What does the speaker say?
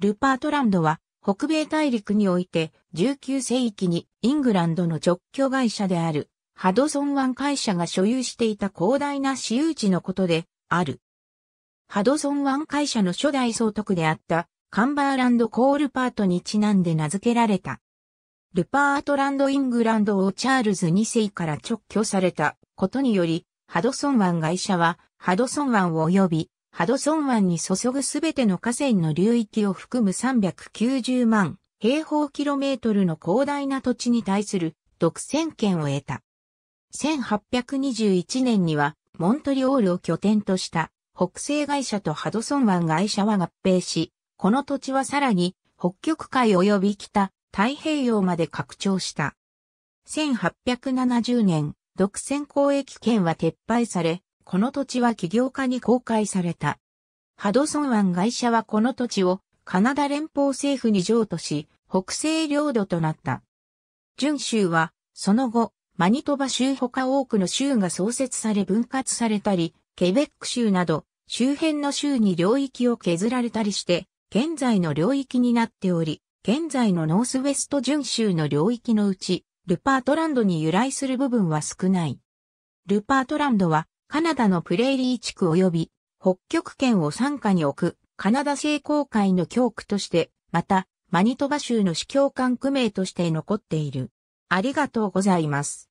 ルパートランドは、北米大陸において19世紀にイングランドの直居会社であるハドソン湾会社が所有していた広大な私有地のことである。ハドソン湾会社の初代総督であったカンバーランド・コールパートにちなんで名付けられた。ルパートランド・イングランドをチャールズ2世から直居されたことにより、ハドソン湾会社はハドソン湾及びハドソン湾に注ぐすべての河川の流域を含む390万平方キロメートルの広大な土地に対する独占権を得た。1821年にはモントリオールを拠点とした北西会社とハドソン湾会社は合併し、この土地はさらに北極海及び北太平洋まで拡張した。1870年、独占交易権は撤廃され、この土地は起業家に公開された。ハドソン湾会社はこの土地をカナダ連邦政府に譲渡し、北西領土となった。準州は、その後、マニトバ州ほか多くの州が創設され分割されたり、ケベック州など、周辺の州に領域を削られたりして、現在の領域になっており、現在のノースウェスト準州の領域のうち、ルパートランドに由来する部分は少ない。ルパートランドはカナダのプレーリー地区及び北極圏を参加に置くカナダ聖公会の教区として、また、マニトバ州の司教官区名として残っている。ありがとうございます。